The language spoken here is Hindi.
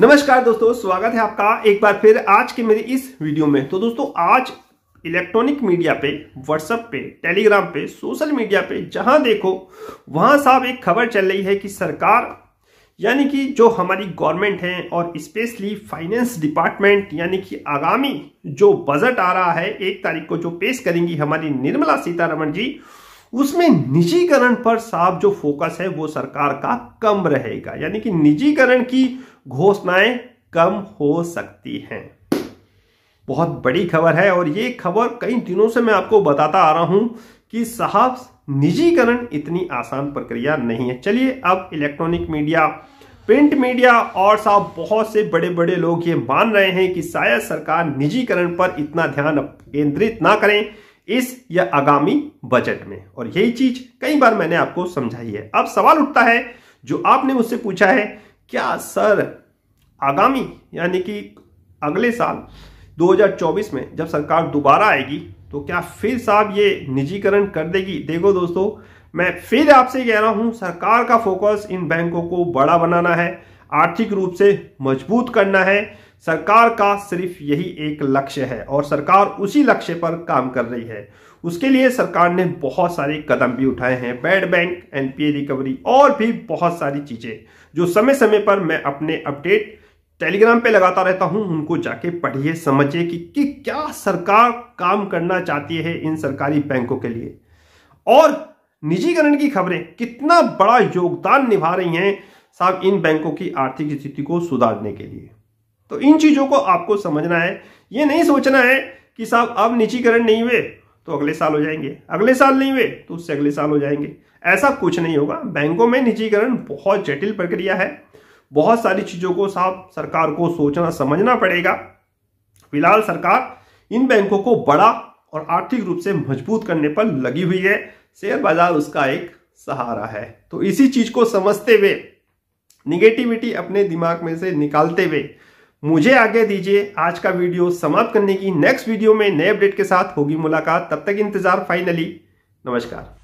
नमस्कार दोस्तों स्वागत है आपका एक बार फिर आज की मेरी इस वीडियो में तो दोस्तों आज इलेक्ट्रॉनिक मीडिया पे व्हाट्सएप पे टेलीग्राम पे सोशल मीडिया पे जहां देखो वहां साहब एक खबर चल रही है कि सरकार यानी कि जो हमारी गवर्नमेंट है और स्पेशली फाइनेंस डिपार्टमेंट यानी कि आगामी जो बजट आ रहा है एक तारीख को जो पेश करेंगी हमारी निर्मला सीतारमण जी उसमें निजीकरण पर साफ जो फोकस है वो सरकार का कम रहेगा यानी कि निजीकरण की घोषणाएं कम हो सकती हैं बहुत बड़ी खबर है और ये खबर कई दिनों से मैं आपको बताता आ रहा हूं कि साहब निजीकरण इतनी आसान प्रक्रिया नहीं है चलिए अब इलेक्ट्रॉनिक मीडिया प्रिंट मीडिया और साहब बहुत से बड़े बड़े लोग ये मान रहे हैं कि शायद सरकार निजीकरण पर इतना ध्यान केंद्रित ना करें इस या आगामी बजट में और यही चीज कई बार मैंने आपको समझाई है अब सवाल उठता है जो आपने मुझसे पूछा है क्या सर आगामी यानी कि अगले साल 2024 में जब सरकार दोबारा आएगी तो क्या फिर साहब ये निजीकरण कर देगी देखो दोस्तों मैं फिर आपसे कह रहा हूं सरकार का फोकस इन बैंकों को बड़ा बनाना है आर्थिक रूप से मजबूत करना है सरकार का सिर्फ यही एक लक्ष्य है और सरकार उसी लक्ष्य पर काम कर रही है उसके लिए सरकार ने बहुत सारे कदम भी उठाए हैं बैड बैंक एनपीए रिकवरी और भी बहुत सारी चीजें जो समय समय पर मैं अपने अपडेट टेलीग्राम पे लगाता रहता हूं उनको जाके पढ़िए समझिए कि, कि क्या सरकार काम करना चाहती है इन सरकारी बैंकों के लिए और निजीकरण की खबरें कितना बड़ा योगदान निभा रही हैं साहब इन बैंकों की आर्थिक स्थिति को सुधारने के लिए तो इन चीज़ों को आपको समझना है ये नहीं सोचना है कि साहब अब निजीकरण नहीं हुए तो अगले साल हो जाएंगे अगले साल नहीं हुए तो उससे अगले साल हो जाएंगे ऐसा कुछ नहीं होगा बैंकों में निजीकरण बहुत जटिल प्रक्रिया है बहुत सारी चीज़ों को साहब सरकार को सोचना समझना पड़ेगा फिलहाल सरकार इन बैंकों को बड़ा और आर्थिक रूप से मजबूत करने पर लगी हुई है शेयर बाजार उसका एक सहारा है तो इसी चीज को समझते हुए निगेटिविटी अपने दिमाग में से निकालते हुए मुझे आगे दीजिए आज का वीडियो समाप्त करने की नेक्स्ट वीडियो में नए अपडेट के साथ होगी मुलाकात तब तक इंतजार फाइनली नमस्कार